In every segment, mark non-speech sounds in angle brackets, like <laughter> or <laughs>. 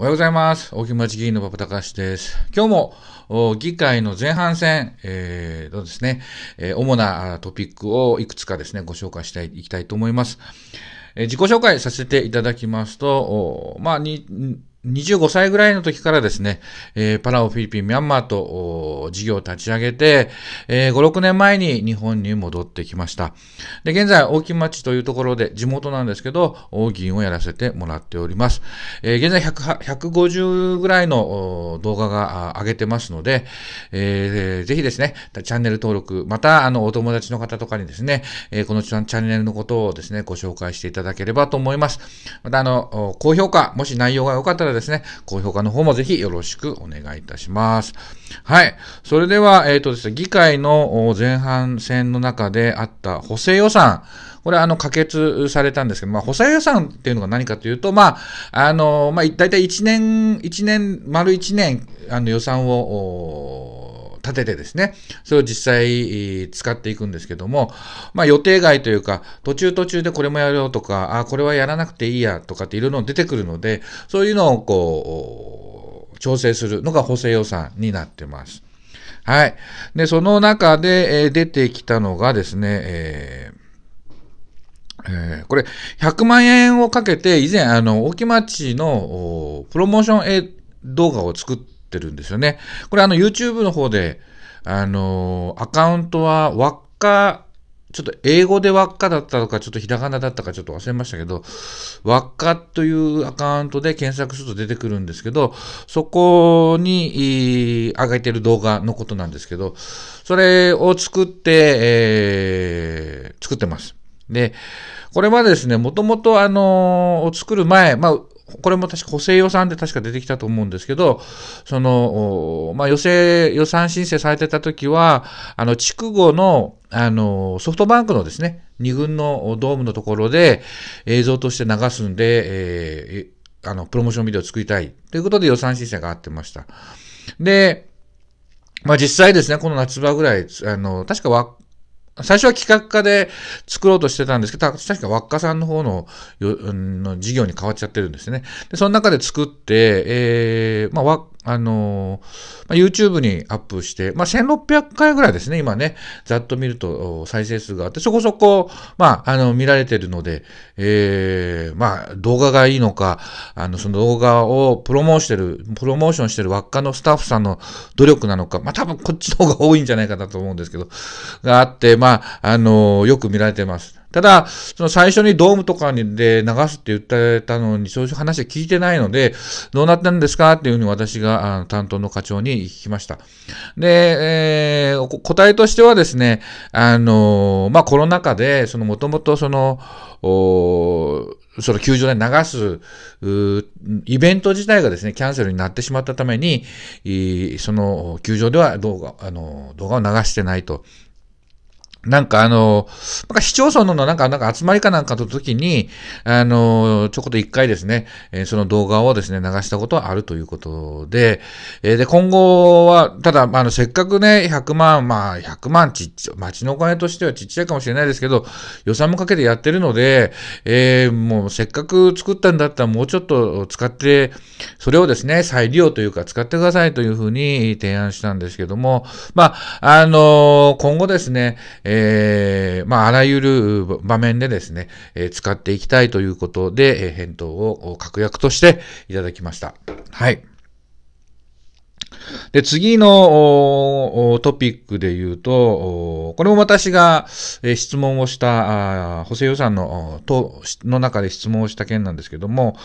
おはようございます。大木町議員のパパ隆です。今日も議会の前半戦、えー、うですね、えー、主なトピックをいくつかですね、ご紹介していきたいと思います。えー、自己紹介させていただきますと、まあ、に、25歳ぐらいの時からですね、えー、パラオ、フィリピン、ミャンマーと事業を立ち上げて、えー、5、6年前に日本に戻ってきました。で、現在、大木町というところで、地元なんですけど、議員をやらせてもらっております。えー、現在150ぐらいの動画が上げてますので、えー、ぜひですね、チャンネル登録、また、あの、お友達の方とかにですね、えー、このチャンネルのことをですね、ご紹介していただければと思います。また、あの、高評価、もし内容が良かったららですね、高評価の方もぜひよろしくお願いいたします。はい。それでは、えっ、ー、とですね、議会の前半戦の中であった補正予算、これはあの可決されたんですけど、まあ、補正予算っていうのが何かというと、まあ、あの、まあ、大体1年、1年、丸1年、あの予算を、立ててですね、それを実際使っていくんですけども、まあ予定外というか、途中途中でこれもやろうとか、あ、これはやらなくていいやとかっていろいろ出てくるので、そういうのをこう、調整するのが補正予算になってます。はい。で、その中で、え出てきたのがですね、えーえー、これ、100万円をかけて、以前、あの、大木町の、プロモーション動画を作っってるんですよね。これあの YouTube の方で、あのー、アカウントは輪っか、ちょっと英語で輪っかだったのか、ちょっとひらがなだったかちょっと忘れましたけど、輪っかというアカウントで検索すると出てくるんですけど、そこに上げてる動画のことなんですけど、それを作って、えー、作ってます。で、これはですね、もともとあのー、を作る前、まあ、これも確か補正予算で確か出てきたと思うんですけど、その、まあ、予正、予算申請されてた時は、あの、筑後の、あの、ソフトバンクのですね、2軍のドームのところで映像として流すんで、えー、あの、プロモーションビデオを作りたい。ということで予算申請があってました。で、まあ、実際ですね、この夏場ぐらい、あの、確か最初は企画家で作ろうとしてたんですけど、確か輪っかさんの方のの事業に変わっちゃってるんですね。で、その中で作って、えー、まあ、あのまあ、YouTube にアップして、まあ、1600回ぐらいですね、今ね、ざっと見ると再生数があって、そこそこ、まあ、あの、見られてるので、ええー、まあ、動画がいいのか、あの、その動画をプロモーションしてる、プロモーションしてる輪っかのスタッフさんの努力なのか、まあ、多分こっちの方が多いんじゃないかなと思うんですけど、があって、まあ、あのよく見られてます。ただ、その最初にドームとかにで流すって言ってたのに、そういう話は聞いてないので、どうなったんですかっていうふうに私があの担当の課長に聞きました。で、えー、答えとしてはですね、あのー、まあ、コロナ禍で、そのもともとその、おその球場で流す、イベント自体がですね、キャンセルになってしまったために、その球場では動画、あの、動画を流してないと。なんかあの、なんか市町村のなんか、なんか集まりかなんかの時に、あの、ちょこっと一回ですね、えー、その動画をですね、流したことはあるということで、えー、で、今後は、ただ、あの、せっかくね、100万、まあ、100万ちっちゃ、町のお金としてはちっちゃいかもしれないですけど、予算もかけてやってるので、えー、もうせっかく作ったんだったらもうちょっと使って、それをですね、再利用というか使ってくださいというふうに提案したんですけども、まあ、あの、今後ですね、えー、まあ、あらゆる場面でですね、えー、使っていきたいということで、えー、返答を確約としていただきました。はい。で、次のトピックで言うと、これも私が質問をした、補正予算のとの中で質問をした件なんですけども、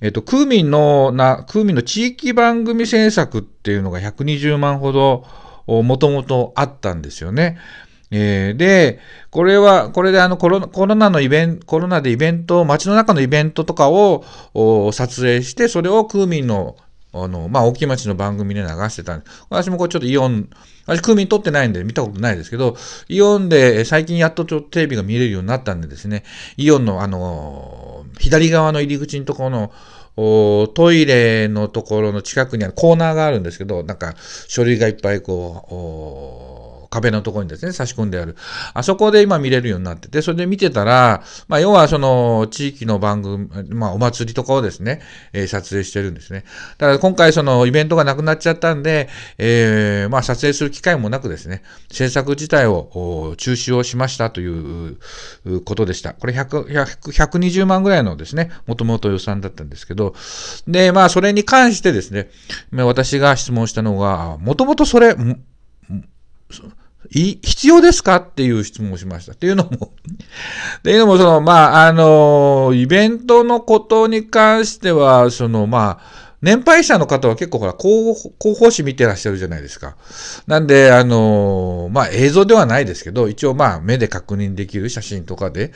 えっと、空民のな、空民の地域番組制作っていうのが120万ほど、もともとあったんですよね。えー、で、これは、これであのコロコロナのイベント、コロナでイベント、街の中のイベントとかを撮影して、それをクーミンの、あの、まあ、大きい町の番組で流してたんです。私もこれちょっとイオン、私クーミン撮ってないんで見たことないですけど、イオンで最近やっとちょっとテレビが見れるようになったんでですね、イオンのあのー、左側の入り口のところの、おトイレのところの近くにあるコーナーがあるんですけど、なんか書類がいっぱいこう、壁のところにですね、差し込んである。あそこで今見れるようになってて、それで見てたら、まあ、要はその、地域の番組、まあ、お祭りとかをですね、えー、撮影してるんですね。だから今回その、イベントがなくなっちゃったんで、えー、まあ、撮影する機会もなくですね、制作自体を中止をしましたということでした。これ100、100 120万ぐらいのですね、もともと予算だったんですけど、で、まあ、それに関してですね、私が質問したのが、もともとそれ、い、必要ですかっていう質問をしました。っていうのも <laughs> っていうのも、その、まあ、あの、イベントのことに関しては、その、まあ、年配者の方は結構ほら、広報誌見てらっしゃるじゃないですか。なんで、あのまあ、映像ではないですけど、一応まあ、目で確認できる写真とかで。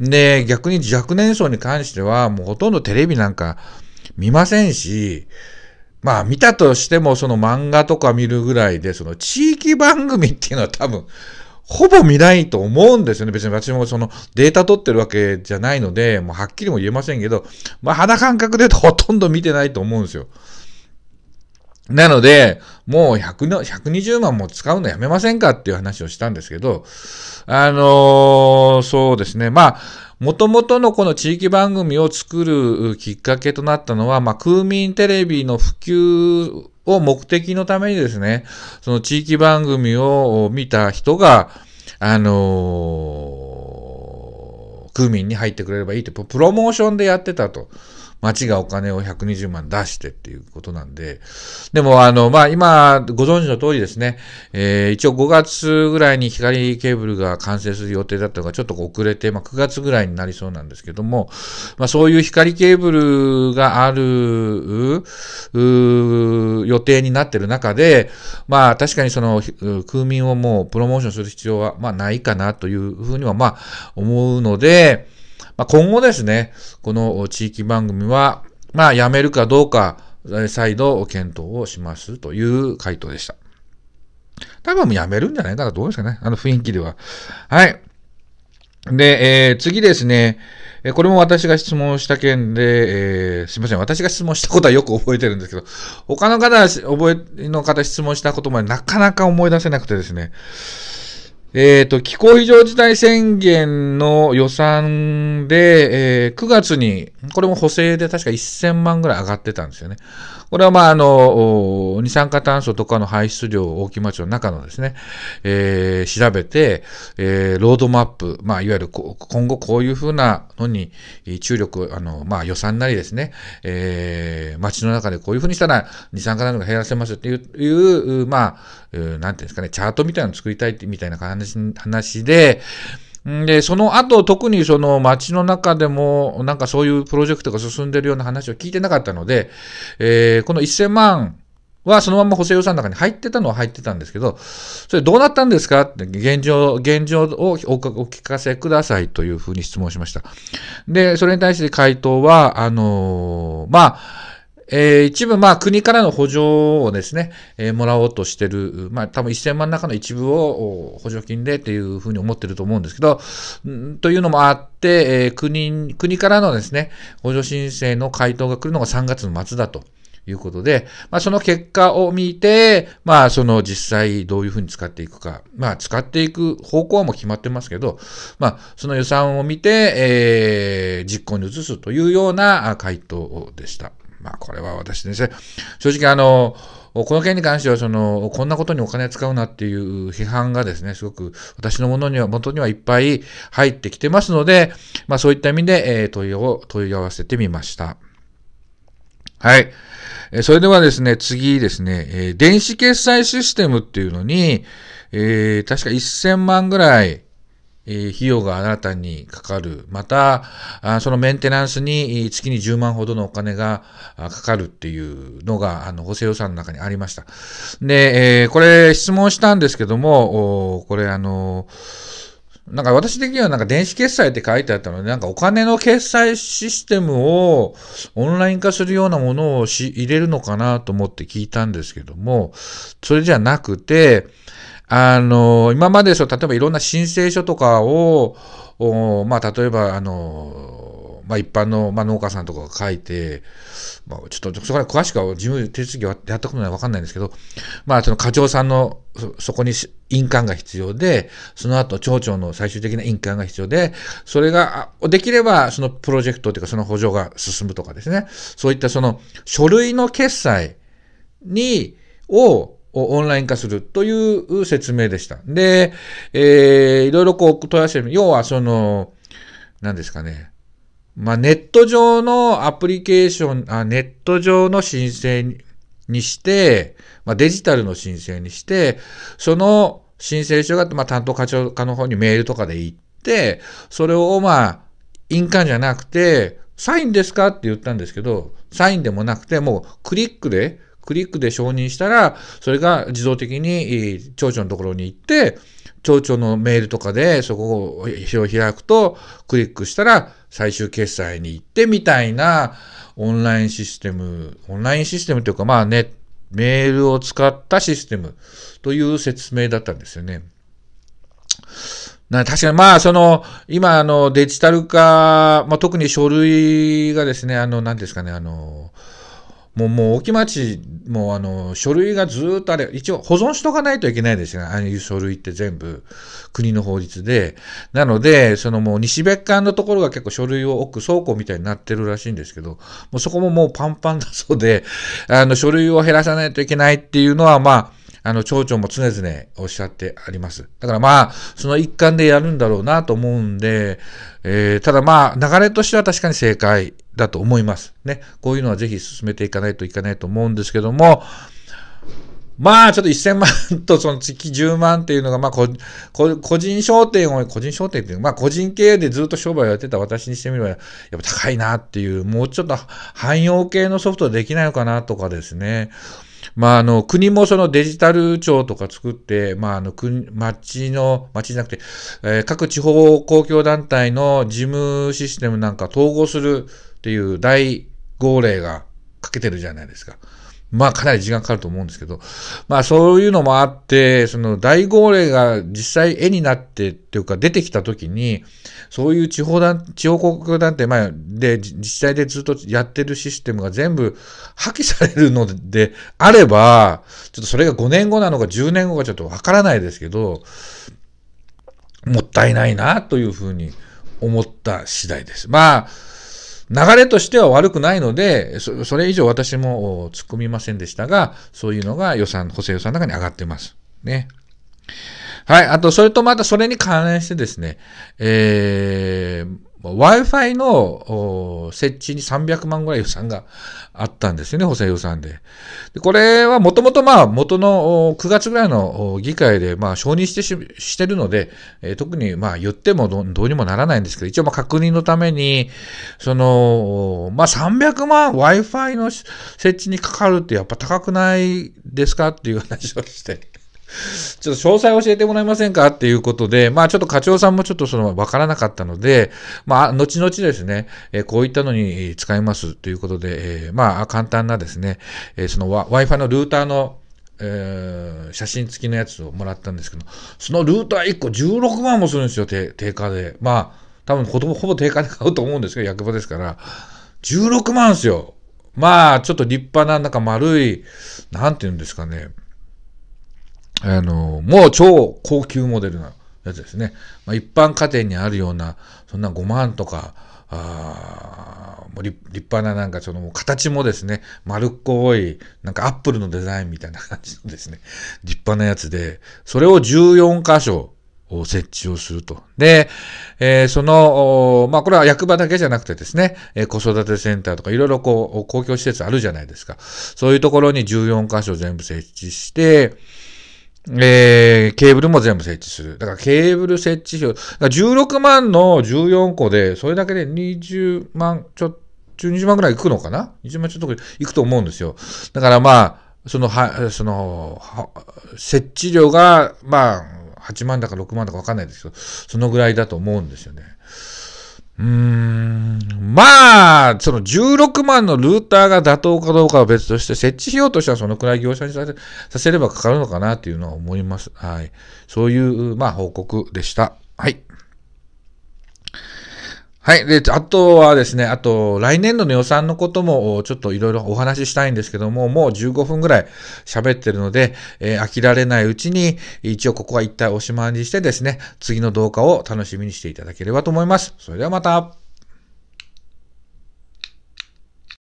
で、逆に若年層に関しては、もうほとんどテレビなんか見ませんし、まあ見たとしてもその漫画とか見るぐらいで、その地域番組っていうのは多分、ほぼ見ないと思うんですよね。別に私もそのデータ取ってるわけじゃないので、もうはっきりも言えませんけど、まあ肌感覚でほとんど見てないと思うんですよ。なので、もう100の、120万も使うのやめませんかっていう話をしたんですけど、あのー、そうですね。まあ、もともとのこの地域番組を作るきっかけとなったのは、まあ、空民テレビの普及を目的のためにですね、その地域番組を見た人が、あのー、空民に入ってくれればいいって、プロモーションでやってたと。町がお金を120万出してっていうことなんで、でもあの、まあ、今、ご存知の通りですね、えー、一応5月ぐらいに光ケーブルが完成する予定だったのがちょっと遅れて、まあ、9月ぐらいになりそうなんですけども、まあ、そういう光ケーブルがある、予定になってる中で、まあ、確かにその、空民をもうプロモーションする必要は、まあ、ないかなというふうには、まあ、思うので、まあ、今後ですね、この地域番組は、まあ、やめるかどうか、再度検討をしますという回答でした。多分もうやめるんじゃないかな。どうですかね。あの雰囲気では。はい。で、えー、次ですね。えこれも私が質問した件で、えー、すいません。私が質問したことはよく覚えてるんですけど、他の方、覚えの方質問したことまでなかなか思い出せなくてですね。えっ、ー、と、気候非常事態宣言の予算で、えー、9月に、これも補正で確か1000万ぐらい上がってたんですよね。これはまあ、あの、二酸化炭素とかの排出量を大木町の中のですね、えー、調べて、えー、ロードマップ、まあ、いわゆる今後こういうふうなのに注力、あの、まあ、予算なりですね、えー、町の中でこういうふうにしたら二酸化炭素が減らせますっていう、いうまあ、なんていうんですかね、チャートみたいなのを作りたいみたいな感じ話、話で、で、その後、特にその街の中でも、なんかそういうプロジェクトが進んでるような話を聞いてなかったので、えー、この1000万はそのまま補正予算の中に入ってたのは入ってたんですけど、それどうなったんですかって現状、現状をお聞かせくださいというふうに質問しました。で、それに対して回答は、あのー、まあ、えー、一部、まあ、国からの補助をですね、えー、もらおうとしてる、まあ、多分1000万の中の一部を補助金でっていうふうに思ってると思うんですけど、んというのもあって、えー、国、国からのですね、補助申請の回答が来るのが3月の末だと。いうことで、まあ、その結果を見て、まあ、その実際どういうふうに使っていくか、まあ、使っていく方向はもう決まってますけど、まあ、その予算を見て、えー、実行に移すというような回答でした。まあ、これは私ですね、正直あの、この件に関しては、その、こんなことにお金使うなっていう批判がですね、すごく私のものには、元にはいっぱい入ってきてますので、まあそういった意味で、えー、問いを、問い合わせてみました。はい。それではですね、次ですね、えー、電子決済システムっていうのに、えー、確か1000万ぐらい、え費用が新たにかかる。また、そのメンテナンスに月に10万ほどのお金がかかるっていうのが、あの、補正予算の中にありました。で、えこれ質問したんですけども、これあの、なんか私的にはなんか電子決済って書いてあったので、なんかお金の決済システムをオンライン化するようなものを入れるのかなと思って聞いたんですけども、それじゃなくて、あの、今までそう、例えばいろんな申請書とかを、まあ、例えば、あの、まあ、一般の、まあ、農家さんとかが書いて、まあ、ちょっと、そこから詳しくは事務手続きはやったことないわかんないんですけど、まあ、その課長さんの、そこに印鑑が必要で、その後、町長の最終的な印鑑が必要で、それが、できれば、そのプロジェクトというか、その補助が進むとかですね、そういったその、書類の決済に、を、をオンライン化するという説明でした。で、えー、いろいろこう問い合わせる。要はその、何ですかね。まあ、ネット上のアプリケーション、あネット上の申請にして、まあ、デジタルの申請にして、その申請書が、まあ、担当課長課の方にメールとかで行って、それを、まあ、印鑑じゃなくて、サインですかって言ったんですけど、サインでもなくて、もうクリックで、クリックで承認したら、それが自動的に町長のところに行って、町長のメールとかでそこを開くと、クリックしたら最終決済に行ってみたいなオンラインシステム、オンラインシステムというかまあね、メールを使ったシステムという説明だったんですよね。な確かにまあその、今あのデジタル化、まあ特に書類がですね、あの何ですかね、あの、もう、もう、沖町、もう、あの、書類がずっとあれ、一応保存しとかないといけないですよね。ああいう書類って全部、国の法律で。なので、そのもう、西別館のところが結構書類を置く倉庫みたいになってるらしいんですけど、もうそこももうパンパンだそうで、<laughs> あの、書類を減らさないといけないっていうのは、まあ、あの、町長も常々おっしゃってあります。だからまあ、その一環でやるんだろうなと思うんで、えー、ただまあ、流れとしては確かに正解だと思います。ね。こういうのはぜひ進めていかないといけないと思うんですけども、まあ、ちょっと1000万とその月10万っていうのが、まあこ、こ、個人商店を、個人商店っていう、まあ、個人経営でずっと商売をやってた私にしてみれば、やっぱ高いなっていう、もうちょっと汎用系のソフトできないのかなとかですね。まあ、あの、国もそのデジタル庁とか作って、まあ、あの、町の、町じゃなくて、えー、各地方公共団体の事務システムなんか統合するっていう大号令がかけてるじゃないですか。まあかなり時間かかると思うんですけど、まあそういうのもあって、その大号令が実際絵になってっていうか出てきた時に、そういう地方団、地方広告団体、まあで、自治体でずっとやってるシステムが全部破棄されるのであれば、ちょっとそれが5年後なのか10年後かちょっとわからないですけど、もったいないなというふうに思った次第です。まあ、流れとしては悪くないので、それ以上私も突っ込みませんでしたが、そういうのが予算、補正予算の中に上がってます。ね。はい。あと、それとまたそれに関連してですね、えー、Wi-Fi の設置に300万ぐらい予算があったんですよね、補正予算で。でこれはもともとまあ元の9月ぐらいの議会でまあ承認してししてるので、えー、特にまあ言ってもどうにもならないんですけど、一応まあ確認のために、その、まあ300万 Wi-Fi の設置にかかるってやっぱ高くないですかっていう話をして。ちょっと詳細教えてもらえませんかっていうことで、まあちょっと課長さんもちょっとその分からなかったので、まあ後々ですね、えこういったのに使いますということで、えまあ簡単なですね、えその Wi-Fi のルーターのえー、写真付きのやつをもらったんですけど、そのルーター1個16万もするんですよ、定価で。まあ、多分ほぼほぼ定価で買うと思うんですけど、役場ですから。16万ですよ。まあ、ちょっと立派な、なんか丸い、なんて言うんですかね。あの、もう超高級モデルなやつですね。まあ、一般家庭にあるような、そんな5万とか、あもう立派ななんかその形もですね、丸っこい、なんかアップルのデザインみたいな感じのですね、立派なやつで、それを14箇所を設置をすると。で、えー、その、まあ、これは役場だけじゃなくてですね、えー、子育てセンターとかいろいろこう、公共施設あるじゃないですか。そういうところに14箇所全部設置して、えー、ケーブルも全部設置する。だからケーブル設置費用。だ16万の14個で、それだけで20万ちょっと、12万ぐらい行くのかな ?20 万ちょっといくと思うんですよ。だからまあ、その、は、その、設置料が、まあ、8万だか6万だかわかんないですけど、そのぐらいだと思うんですよね。うーんまあ、その16万のルーターが妥当かどうかは別として、設置費用としてはそのくらい業者にさせさせればかかるのかなというのは思います。はい。そういう、まあ、報告でした。はい。はい。で、あとはですね、あと、来年度の予算のことも、ちょっといろいろお話ししたいんですけども、もう15分ぐらい喋ってるので、えー、飽きられないうちに、一応ここは一体おしまいにしてですね、次の動画を楽しみにしていただければと思います。それではまた。